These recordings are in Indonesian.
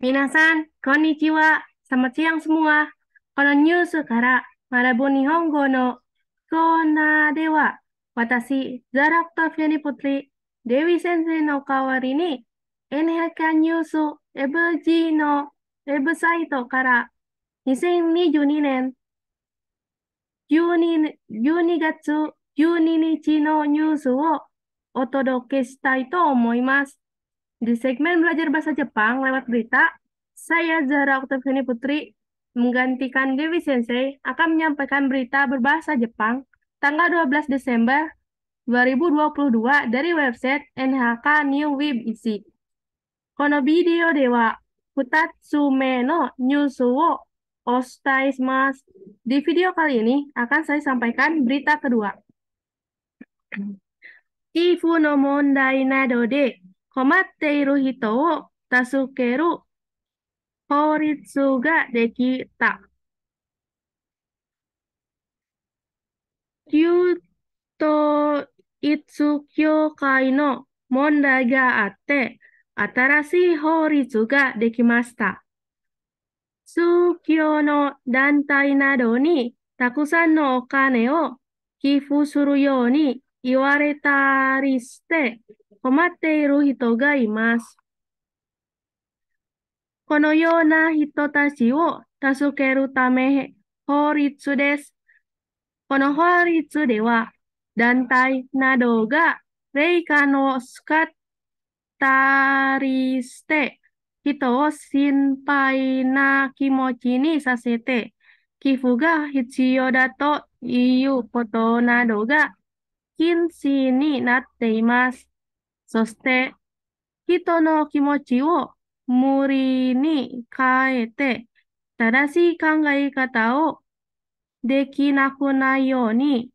みなさん、こんにちは。サマチアンスモア。このニュースから学ぶ日本語のコーナーでは、私、ザラクト・フェニプトリ、デヴィ先生の代わりに、エネルギニュース FG のウェブサイトから、2022年12月12日のニュースをお届けしたいと思います。Di segmen belajar bahasa Jepang lewat berita, saya Zahra Oktavini Putri menggantikan Dewi Sensei akan menyampaikan berita berbahasa Jepang tanggal 12 Desember 2022 dari website NHK New Web IC. Kono video dewa futatsu me no nyusu wo Di video kali ini akan saya sampaikan berita kedua. Kifu no mondai nado de 困っている人を助ける法律ができた。旧統一教会の問題があって、新しい法律ができました。宗教の団体などにたくさんのお金を寄付するように言われたりして困っている人がいます。このような人たちを助けるため法律です。この法律では団体などが霊感を使ったりして人を心配な気持ちにさせて寄付が必要だということなどが禁止になっています。そして、人の気持ちを無理に変えて、正しい考え方をできなくないように、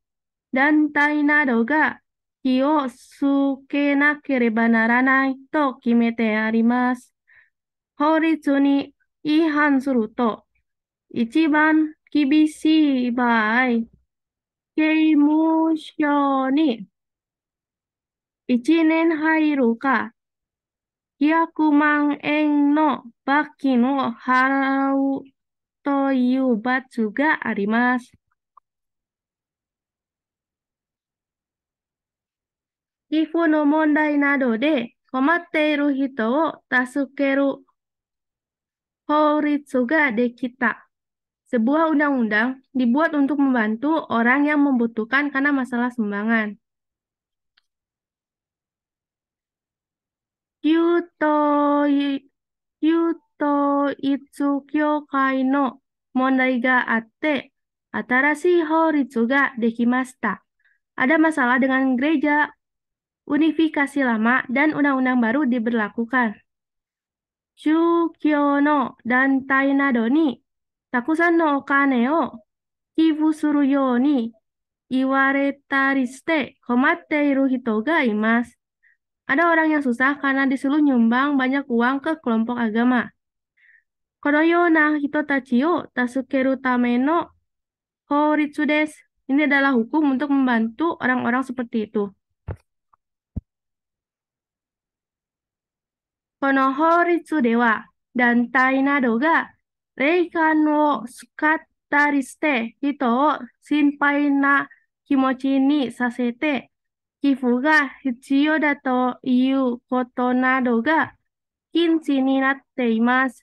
団体などが気をつけなければならないと決めてあります。法律に違反すると、一番厳しい場合刑務所に一年入るか、100万円の罰金を払うという罰があります。寄付の問題などで困っている人を助ける法律ができた。Sebuah undang-undang dibuat untuk membantu orang yang membutuhkan karena masalah sumbangan. Kyuto Kyuto Itsukyo Kai no Mondai ga atte Atarashi Horitsu ga dekimashita. Ada masalah dengan gereja, unifikasi lama, dan undang-undang baru diberlakukan. Shukyo no dan Tainadoni. ni Takusan ada orang yang susah karena disuruh nyumbang banyak uang ke kelompok agama. Kono yo na hito tachi yo tasukeru tameno horitsu Ini adalah hukum untuk membantu orang-orang seperti itu. Konohoritsu horitsu dewa dan taina doga na kimochi ni sasete iu ni mas.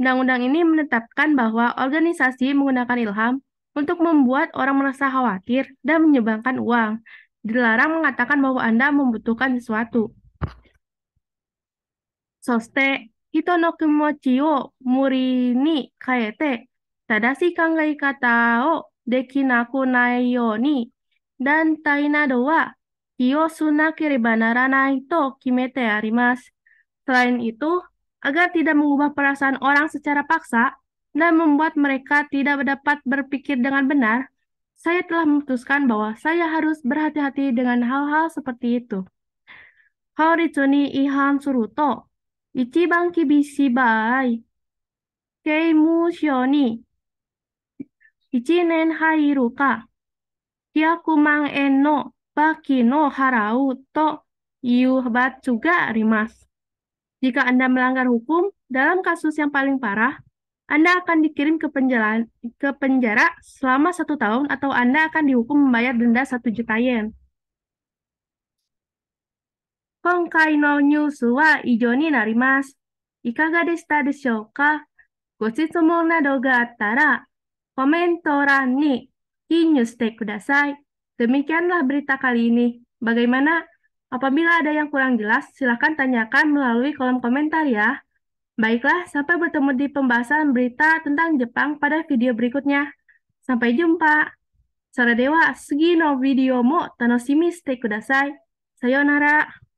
Undang-undang ini menetapkan bahwa organisasi menggunakan ilham untuk membuat orang merasa khawatir dan menyumbangkan uang. Dilarang mengatakan bahwa Anda membutuhkan sesuatu. Soste, dekinaku dan to arimas muri ni kimete selain itu, agar tidak mengubah perasaan orang secara paksa dan membuat mereka tidak dapat berpikir dengan benar, saya telah memutuskan bahwa saya harus berhati-hati dengan hal-hal seperti itu. Horizoni Ihan Suruto 一番厳しい場合、刑務所に一年入るか、100万円の罰金を払うという bat juga rimas. Jika Anda melanggar hukum, dalam kasus yang paling parah, Anda akan dikirim ke penjara, ke penjara selama satu tahun atau Anda akan dihukum membayar denda satu juta yen. 今回のニュースは以上になります。いかがでしたでしょうかご質問などがあったら、コメント欄に記入してください。Demikianlah berita kali ini. Bagaimana? Apabila ada yang kurang jelas, silakan tanyakan melalui kolom komentar ya. Baiklah, sampai bertemu di pembahasan berita tentang Jepang pada video berikutnya. Sampai jumpa. Sore dewa, segi no video mo tanoshimi shite kudasai. Sayonara.